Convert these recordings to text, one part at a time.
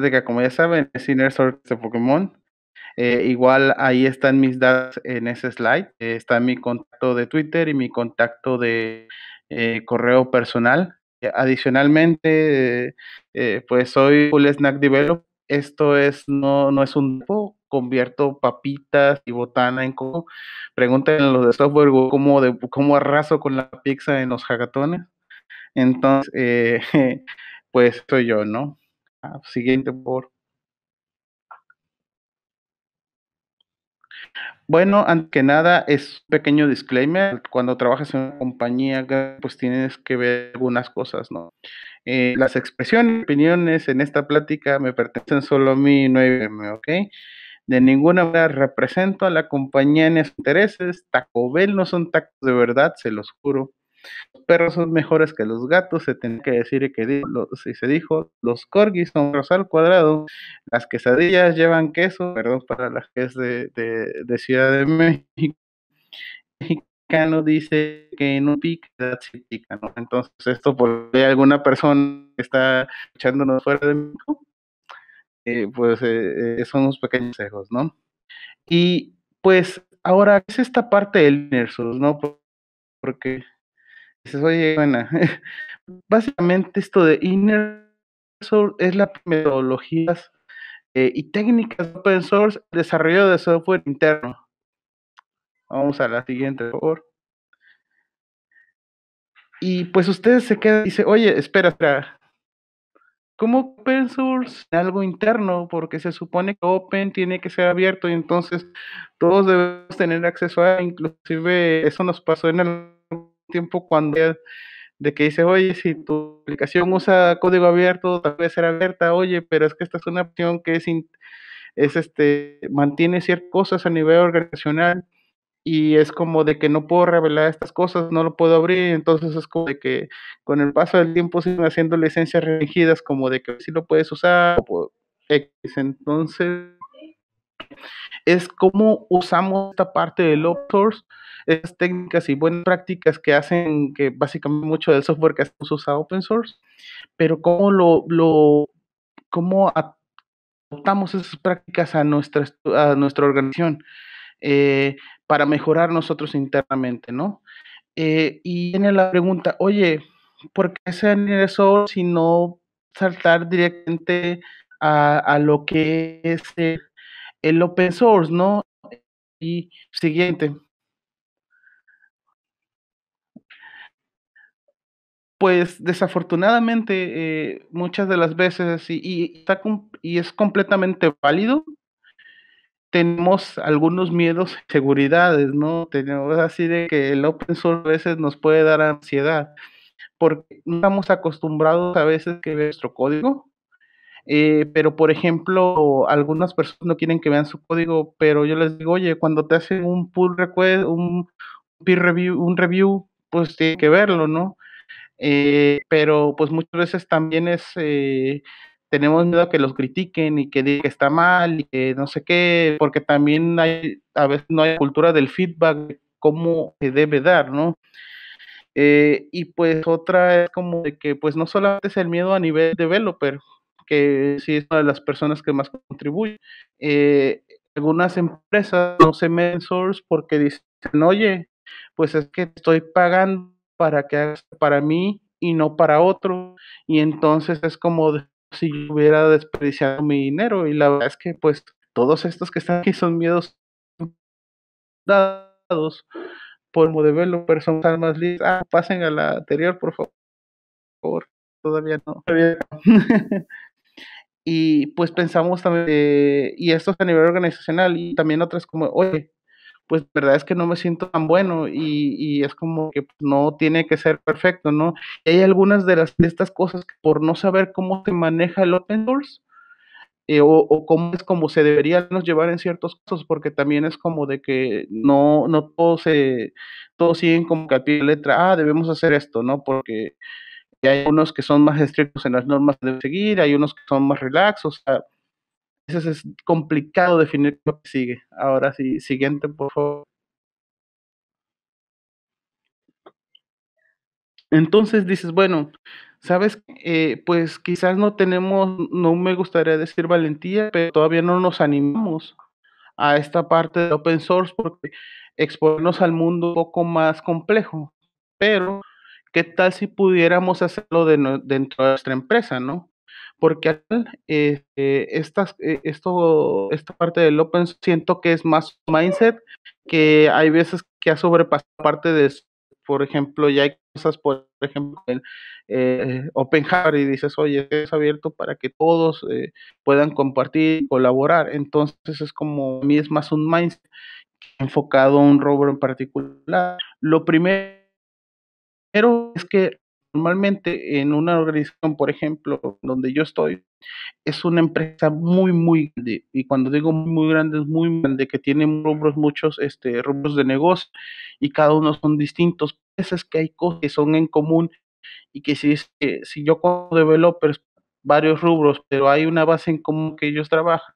práctica, como ya saben, es Inner de Pokémon. Eh, igual ahí están mis datos en ese slide. está mi contacto de Twitter y mi contacto de eh, correo personal. Eh, adicionalmente, pues soy Full Snack Developer. Esto es, no, no es un grupo, convierto papitas y botana en coco. Pregúntenle los de software como de, cómo arraso con la pizza en los hackatones. Entonces, pues soy yo, ¿no? Ah, siguiente, por Bueno, antes que nada, es un pequeño disclaimer. Cuando trabajas en una compañía, pues tienes que ver algunas cosas, ¿no? Eh, las expresiones y opiniones en esta plática me pertenecen solo a mí, no a ¿ok? De ninguna manera represento a la compañía en sus intereses. Taco Bell no son tacos de verdad, se los juro. Los perros son mejores que los gatos, se tiene que decir que si se dijo, los corgis son al cuadrado, las quesadillas llevan queso, perdón para las que es de, de, Ciudad de México. Mexicano dice que no pica, ¿no? Entonces, esto por alguna persona que está echándonos fuera de México, eh, pues eh, eh, son unos pequeños ejos ¿no? Y pues ahora es esta parte del NERSUS, ¿no? Porque dices, oye, buena. Básicamente esto de Inner Source es la metodología eh, y técnicas de open source, desarrollo de software interno. Vamos a la siguiente, por favor. Y pues ustedes se quedan y dicen, oye, espera, espera. ¿Cómo open source algo interno? Porque se supone que open tiene que ser abierto y entonces todos debemos tener acceso a, inclusive eso nos pasó en el tiempo cuando de que dice oye, si tu aplicación usa código abierto, tal vez será abierta, oye, pero es que esta es una opción que es, es este, mantiene ciertas cosas a nivel organizacional y es como de que no puedo revelar estas cosas, no lo puedo abrir, entonces es como de que con el paso del tiempo siguen haciendo licencias restringidas como de que si lo puedes usar, X, entonces es cómo usamos esta parte del open source, esas técnicas y buenas prácticas que hacen que básicamente mucho del software que hacemos usa open source, pero cómo lo, cómo adoptamos esas prácticas a nuestra, a nuestra organización eh, para mejorar nosotros internamente, ¿no? Eh, y viene la pregunta, oye, ¿por qué ser eso si no saltar directamente a, a, lo que es el el open source, ¿no? Y siguiente. Pues desafortunadamente eh, muchas de las veces, y, y, está, y es completamente válido, tenemos algunos miedos seguridades, ¿no? Tenemos así de que el open source a veces nos puede dar ansiedad, porque no estamos acostumbrados a veces que nuestro código eh, pero, por ejemplo, algunas personas no quieren que vean su código, pero yo les digo, oye, cuando te hacen un pull request, un peer review, un review, pues tiene que verlo, ¿no? Eh, pero pues muchas veces también es, eh, tenemos miedo a que los critiquen y que digan que está mal y que no sé qué, porque también hay, a veces no hay cultura del feedback, cómo se debe dar, ¿no? y pues otra es como de que pues no solamente es el miedo a nivel de developer, que sí es una de las personas que más contribuye. Eh, algunas empresas no se mensuran porque dicen, oye, pues es que estoy pagando para que hagas para mí y no para otro. Y entonces es como si yo hubiera desperdiciado mi dinero. Y la verdad es que pues todos estos que están aquí son miedos dados por modelo, pero son más listas. Ah, pasen a la anterior, por favor. Por Todavía no. Y pues pensamos también, eh, y esto es a nivel organizacional y también otras como, oye, pues verdad es que no me siento tan bueno y, y, es como que pues, no tiene que ser perfecto, ¿no? hay algunas de, las, de estas cosas que por no saber cómo se maneja el open source eh, o, o, cómo es como se debería nos llevar en ciertos casos, porque también es como de que no, no todos, se, todos siguen como que a pie de letra, ah, debemos hacer esto, ¿no? Porque y hay unos que son más estrictos en las normas de seguir, hay unos que son más relaxos, a veces es complicado definir lo que sigue. Ahora sí, siguiente, por favor. Entonces dices, bueno, sabes, eh, pues quizás no tenemos, no me gustaría decir valentía, pero todavía no nos animamos a esta parte de open source porque exponernos al mundo un poco más complejo. Pero ¿qué tal si pudiéramos hacerlo dentro de nuestra empresa, no? Porque este, eh, esta parte del open siento que es más mindset, que hay veces que ha sobrepasado parte de, por ejemplo, ya hay cosas, por ejemplo, el eh, Open y dices, oye, es abierto para que todos eh, puedan compartir y colaborar. Entonces es como, a mí es más un mindset enfocado a un robo en particular. Lo primero pero es que normalmente en una organización, por ejemplo, donde yo estoy, es una empresa muy, muy grande. Y cuando digo muy grande, es muy grande, que tiene rubros, muchos este, rubros de negocio y cada uno son distintos. Es que hay cosas que son en común y que si, si yo como developer varios rubros, pero hay una base en común que ellos trabajan,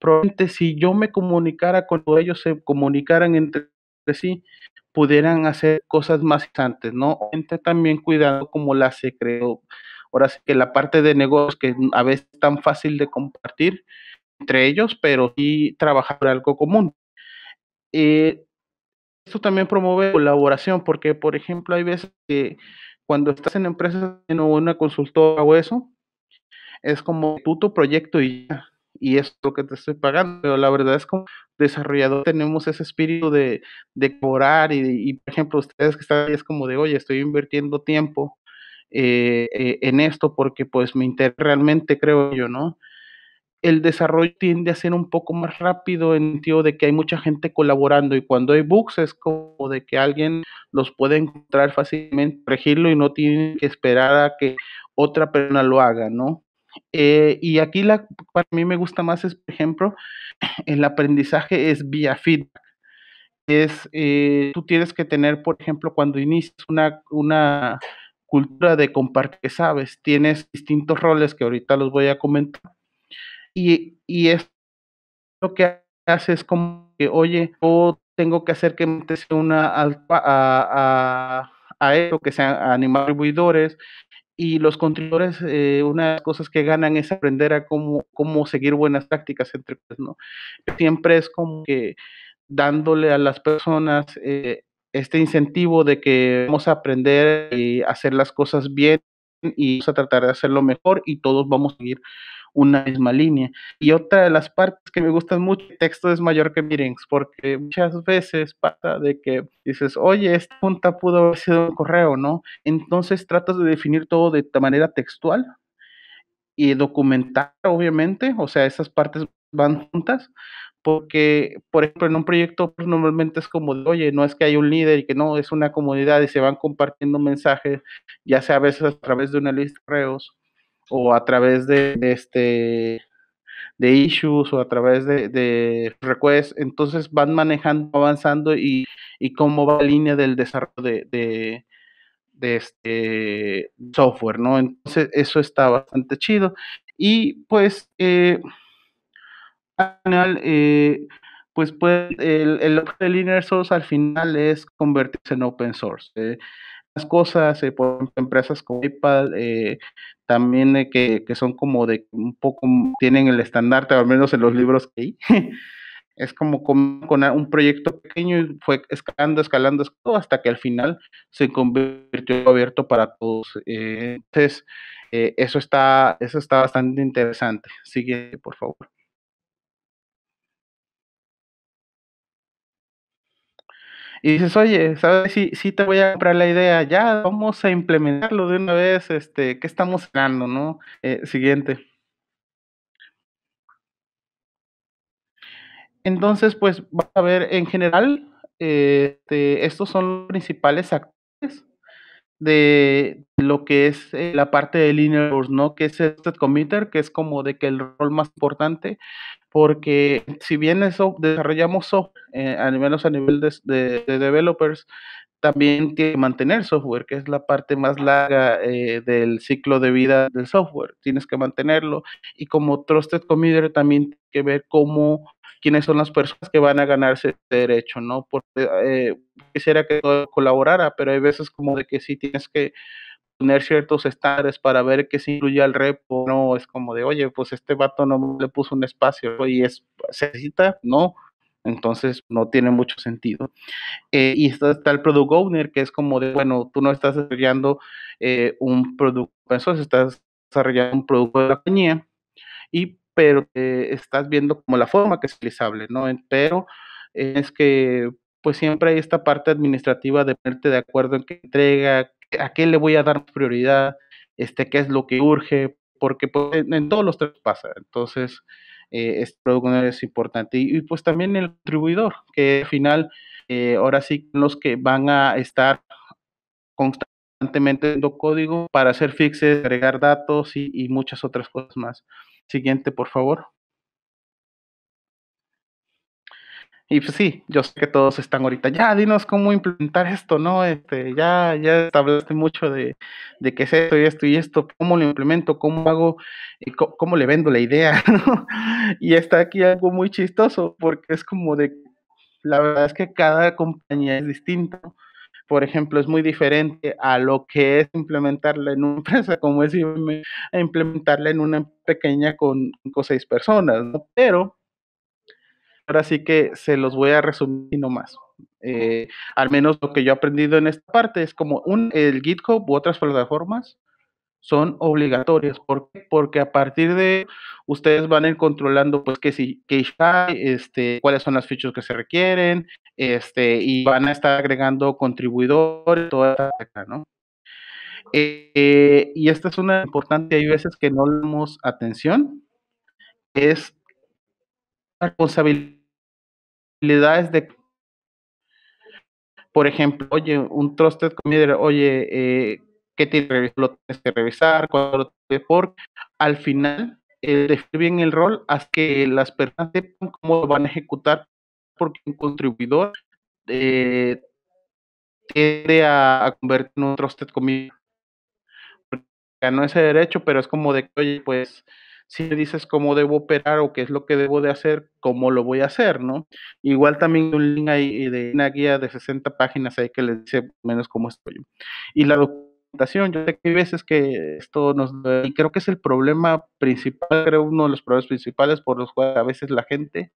probablemente si yo me comunicara con ellos, se comunicaran entre sí, pudieran hacer cosas más interesantes, ¿no? entre también cuidado como la se creó. Ahora sí que la parte de negocios que a veces es tan fácil de compartir entre ellos, pero sí trabajar por algo común. Eh, esto también promueve colaboración, porque por ejemplo hay veces que cuando estás en empresas o en una consultora o eso, es como tu proyecto y ya y es lo que te estoy pagando. Pero la verdad es como desarrollador tenemos ese espíritu de, de cobrar y, por ejemplo, ustedes que están ahí es como de, oye, estoy invirtiendo tiempo eh, eh, en esto porque pues me interesa realmente, creo yo, ¿no? El desarrollo tiende a ser un poco más rápido en el sentido de que hay mucha gente colaborando y cuando hay bugs es como de que alguien los puede encontrar fácilmente, regirlo y no tiene que esperar a que otra persona lo haga, ¿no? Eh, y aquí la, para mí me gusta más es, por ejemplo, el aprendizaje es vía feedback. Es, eh, tú tienes que tener, por ejemplo, cuando inicias una, una cultura de compartir sabes, tienes distintos roles que ahorita los voy a comentar. Y, y es lo que hace es como que, oye, yo tengo que hacer que me una alfa a, a, a, eso, que sean animadores, y los contribuidores, eh, una de las cosas que ganan es aprender a cómo, cómo seguir buenas prácticas entre ¿no? Siempre es como que dándole a las personas eh, este incentivo de que vamos a aprender y hacer las cosas bien y vamos a tratar de hacerlo mejor y todos vamos a seguir una misma línea. Y otra de las partes que me gustan mucho, el texto es mayor que meetings, porque muchas veces pasa de que dices, oye, esta junta pudo haber sido un correo, ¿no? Entonces tratas de definir todo de manera textual y documentar, obviamente, o sea, esas partes van juntas, porque, por ejemplo, en un proyecto normalmente es como, de, oye, no es que hay un líder y que no, es una comunidad y se van compartiendo mensajes, ya sea a veces a través de una lista de correos o a través de, este de issues o a través de, de requests, entonces van manejando, avanzando y, y cómo va la línea del desarrollo de, de, este software, ¿no? Entonces eso está bastante chido. Y pues eh, al final, eh, pues, pues el, el de Linear Source al final es convertirse en open source. Eh cosas, eh, por empresas como PayPal, eh, también que, son como de un poco, tienen el estandarte, al menos en los libros que hay. es como con, un proyecto pequeño y fue escalando, escalando, hasta que al final se convirtió abierto para todos. Eh, entonces, eh, eso, está, eso está bastante interesante. Sigue, por favor. y dices, oye, ¿sabes? Sí, te voy a comprar la idea, ya vamos a implementarlo de una vez, este, ¿qué estamos hablando, no? Eh, siguiente. Entonces, pues, vas a ver, en general, eh, este, estos son los principales actores de lo que es eh, la parte de Linux, ¿no? Que es Trusted committer, que es como de que el rol más importante, porque si bien eso desarrollamos software, eh, al menos a nivel de, developers, también tiene que mantener software, que es la parte más larga eh, del ciclo de vida del software. Tienes que mantenerlo. Y como Trusted Committer también tiene que ver cómo quiénes son las personas que van a ganarse este derecho, ¿no? Porque eh, quisiera que todo colaborara, pero hay veces como de que sí tienes que poner ciertos estándares para ver qué se incluye al repo, no es como de, oye, pues este vato no le puso un espacio y es, se necesita, no, entonces no tiene mucho sentido. Eh, y está, el product owner, que es como de, bueno, tú no estás desarrollando eh, un producto, eso estás desarrollando un producto de la compañía y pero estás viendo como la forma que es utilizable, ¿no? Pero es que pues siempre hay esta parte administrativa de ponerte de acuerdo en qué entrega, a qué le voy a dar prioridad, este, qué es lo que urge, porque pues, en, todos los tres pasa. Entonces, eh, este producto es importante. Y, pues también el contribuidor, que al final, eh, ahora sí, los que van a estar constantemente dando código para hacer fixes, agregar datos y muchas otras cosas más. Siguiente, por favor. Y pues sí, yo sé que todos están ahorita, ya, dinos cómo implementar esto, ¿no? Este, ya, ya hablaste mucho de, de qué es esto y esto y esto, cómo lo implemento, cómo hago, y cómo, le vendo la idea, ¿no? Y está aquí algo muy chistoso, porque es como de, la verdad es que cada compañía es distinta por ejemplo, es muy diferente a lo que es implementarla en una empresa como es implementarla en una pequeña con cinco o seis personas, ¿no? Pero ahora sí que se los voy a resumir nomás. Eh, al menos lo que yo he aprendido en esta parte es como un, el GitHub u otras plataformas son obligatorias. ¿Por qué? Porque a partir de ustedes van a ir controlando pues que si que este, cuáles son las features que se requieren, este, y van a estar agregando contribuidores, toda esta, ¿no? Eh, y esta es una importante, hay veces que no le damos atención, es responsabilidades de, por ejemplo, oye, un trusted comida, oye, eh, que ¿qué te lo tienes que revisar? al final, definir bien el rol hasta que las personas sepan cómo lo van a ejecutar porque un contribuidor eh, tiende a, a convertir en un trusted community. Ganó ese derecho, pero es como de que, oye, pues si me dices cómo debo operar o qué es lo que debo de hacer, cómo lo voy a hacer, ¿no? Igual también un link de una guía de 60 páginas ahí que les dice menos cómo estoy. Y la documentación, yo sé que hay veces que esto nos... Y creo que es el problema principal, creo uno de los problemas principales por los cuales a veces la gente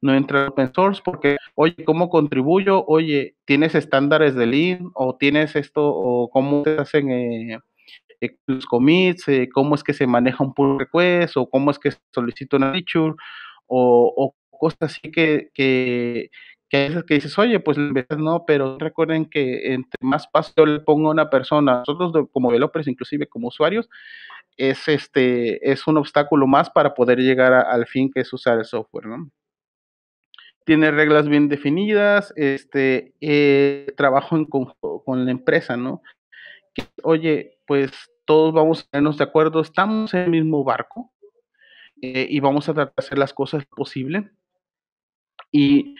no entra open source porque, oye, ¿cómo contribuyo? Oye, ¿tienes estándares de Lean o tienes esto o cómo te hacen eh, eh, los commits? Eh, ¿Cómo es que se maneja un pull request o cómo es que solicito una feature o, cosas así que, que, a veces que dices, oye, pues en veces no, pero recuerden que entre más paso le pongo a una persona, nosotros como developers, inclusive como usuarios, es este es un obstáculo más para poder llegar al fin que es usar el software, ¿no? tiene reglas bien definidas, este, eh, trabajo en conjunto con la empresa, ¿no? Que, oye, pues todos vamos a tenernos de acuerdo, estamos en el mismo barco eh, y vamos a tratar de hacer las cosas posible. Y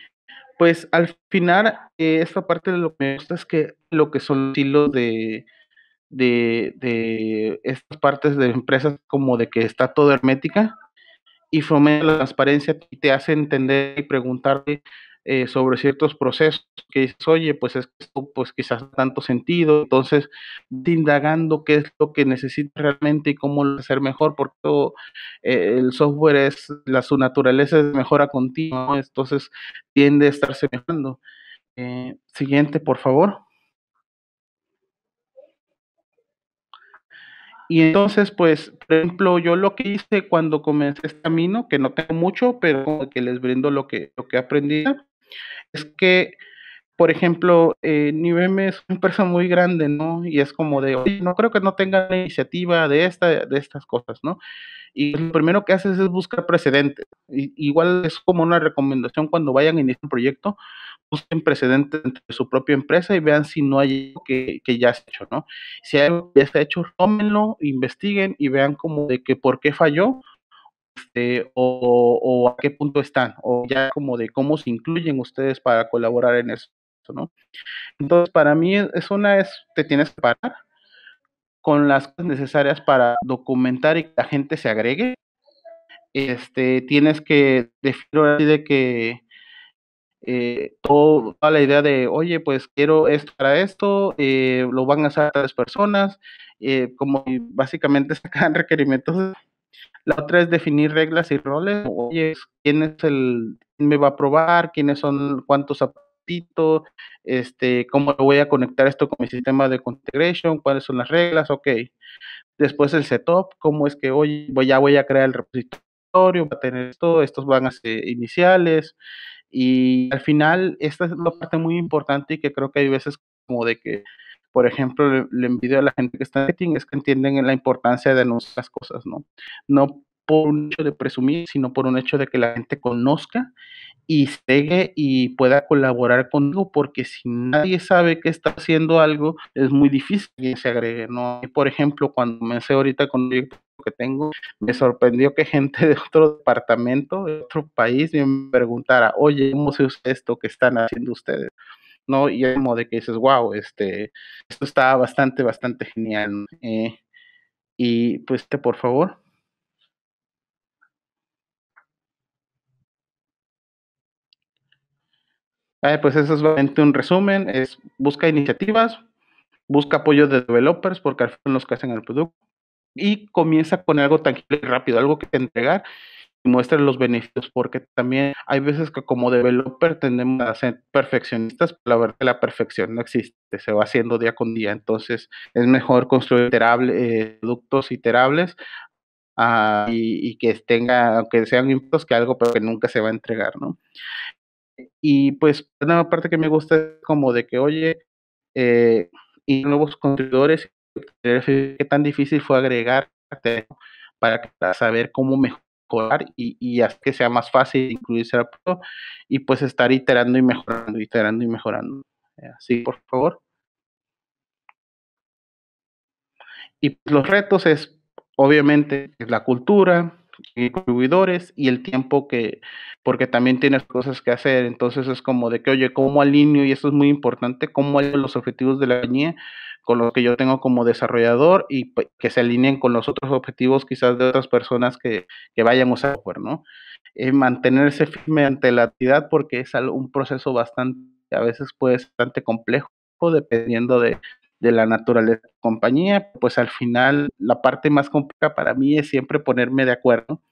pues al final, eh, esta parte de lo que me gusta es que lo que son los hilos de, de, de estas partes de empresas como de que está todo hermética, y fomenta la transparencia y te hace entender y preguntarte eh, sobre ciertos procesos que dices, oye, pues es que esto, pues quizás tanto sentido, entonces indagando qué es lo que necesitas realmente y cómo lo hacer mejor, porque eh, el software es, la, su naturaleza es mejora continua, entonces tiende a estarse mejorando. Eh, siguiente, por favor. y entonces, pues, por ejemplo, yo lo que hice cuando comencé este camino, que no tengo mucho, pero que les brindo lo que, lo que aprendí, es que por ejemplo, eh, es una empresa muy grande, ¿no? Y es como de, oye, no creo que no tengan iniciativa de, esta, de estas cosas, ¿no? Y lo primero que haces es buscar precedentes. igual es como una recomendación cuando vayan a iniciar un proyecto, busquen precedentes entre su propia empresa y vean si no hay algo que, ya se ha hecho, ¿no? Si algo ya se ha hecho, tómenlo, investiguen y vean como de que por qué falló este, o, o, a qué punto están, o ya como de cómo se incluyen ustedes para colaborar en eso. ¿no? Entonces, para mí, es una es, te tienes que parar con las cosas necesarias para documentar y que la gente se agregue. Este, tienes que definir de que eh, toda la idea de, oye, pues quiero esto para esto, eh, lo van a hacer a las personas, eh, como básicamente sacan requerimientos. La otra es definir reglas y roles, oye, quién es el, quién me va a aprobar, quiénes son, cuántos este, cómo voy a conectar esto con mi sistema de configuration, cuáles son las reglas, ok. Después el setup, cómo es que hoy ya voy a crear el repositorio, para tener esto, estos van a ser iniciales. Y al final, esta es la parte muy importante y que creo que hay veces como de que, por ejemplo, le, envidio a la gente que está en es que entienden la importancia de anunciar cosas, ¿no? No por un hecho de presumir, sino por un hecho de que la gente conozca y llegue y pueda colaborar conmigo, porque si nadie sabe que está haciendo algo, es muy difícil que se agregue, ¿no? Por ejemplo, cuando me sé ahorita con el que tengo, me sorprendió que gente de otro departamento, de otro país, me preguntara, oye, ¿cómo se usa esto que están haciendo ustedes? ¿No? Y es como de que dices, wow, este, esto está bastante, bastante genial. Eh, y pues, te, este, por favor. pues eso es solamente un resumen, es busca iniciativas, busca apoyo de developers, porque al final los que hacen el producto, y comienza con algo tangible y rápido, algo que entregar y muestra los beneficios, porque también hay veces que como developer tendemos a ser perfeccionistas, pero la verdad la perfección no existe, se va haciendo día con día, entonces es mejor construir eh, productos iterables ah, y, que tenga, aunque sean impuestos, que algo, pero que nunca se va a entregar, ¿no? Y pues una parte que me gusta es como de que, oye, eh, y nuevos contribuidores qué tan difícil fue agregar para saber cómo mejorar y, hacer que sea más fácil incluirse al pro y pues estar iterando y mejorando, iterando y mejorando. Eh, así, por favor. Y pues, los retos es, obviamente, la cultura, contribuidores y el tiempo que, porque también tienes cosas que hacer, entonces es como de que, oye, ¿cómo alineo? Y eso es muy importante, ¿cómo alineo los objetivos de la compañía con los que yo tengo como desarrollador y pues, que se alineen con los otros objetivos quizás de otras personas que, que vayan a usar ¿no? Eh, mantenerse firme ante la actividad porque es un proceso bastante, a veces puede ser bastante complejo dependiendo de, de la naturaleza de la compañía, pues al final la parte más complicada para mí es siempre ponerme de acuerdo,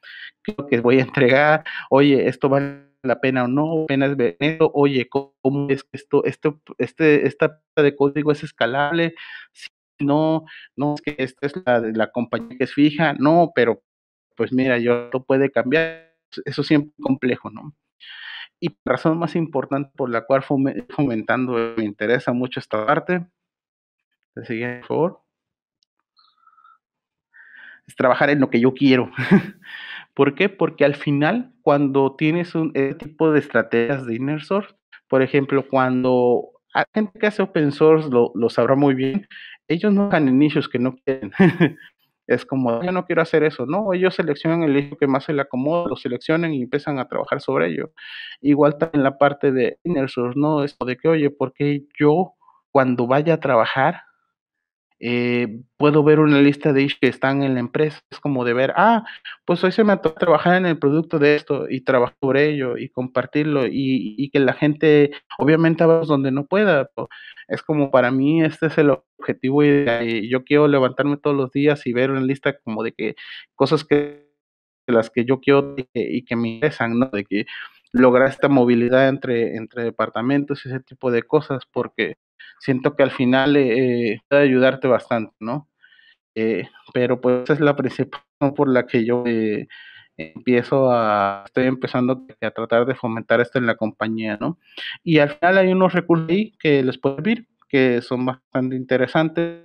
qué que voy a entregar, oye, esto vale la pena o no, apenas ver oye, cómo es esto, esto, este, esta de código es escalable, si no, no es que esta es la de la compañía que es fija, no, pero pues mira, yo esto puede cambiar, eso siempre es complejo, ¿no? Y razón más importante por la cual fomentando me interesa mucho esta parte favor? Es trabajar en lo que yo quiero. ¿Por qué? Porque al final, cuando tienes un tipo de estrategias de inner por ejemplo, cuando hay gente que hace open source lo, sabrá muy bien, ellos no dan inicios que no quieren. es como, yo no quiero hacer eso. No, ellos seleccionan el inicio que más se le acomoda, lo seleccionan y empiezan a trabajar sobre ello. Igual en la parte de inner source, ¿no? Esto de que, oye, ¿por qué yo cuando vaya a trabajar eh, puedo ver una lista de ellos que están en la empresa. Es como de ver, ah, pues hoy se me tocado trabajar en el producto de esto y trabajar por ello y compartirlo y, que la gente, obviamente, va donde no pueda. Es como para mí, este es el objetivo y, yo quiero levantarme todos los días y ver una lista como de que cosas que las que yo quiero y que, me interesan, ¿no? De que lograr esta movilidad entre, entre departamentos y ese tipo de cosas, porque siento que al final eh, eh puede ayudarte bastante, ¿no? Eh, pero pues esa es la principal por la que yo eh, empiezo a, estoy empezando a tratar de fomentar esto en la compañía, ¿no? Y al final hay unos recursos ahí que les puedo servir, que son bastante interesantes,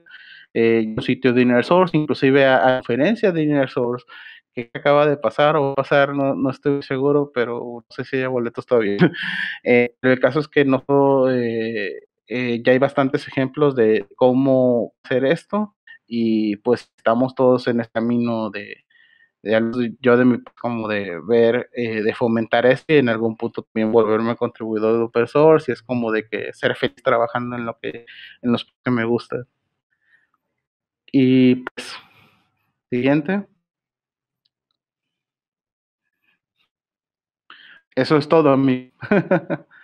Un sitio de Inner Source, inclusive a, a de Inner Source, que acaba de pasar o pasar, no, no estoy seguro, pero no sé si hay boletos todavía. eh, el caso es que no eh, eh, ya hay bastantes ejemplos de cómo hacer esto y pues estamos todos en el este camino de, yo de mi, como de ver, eh, de fomentar esto y en algún punto también volverme contribuidor de open source y es como de que ser feliz trabajando en lo que, en los que me gusta. Y pues, siguiente. Eso es todo, amigo.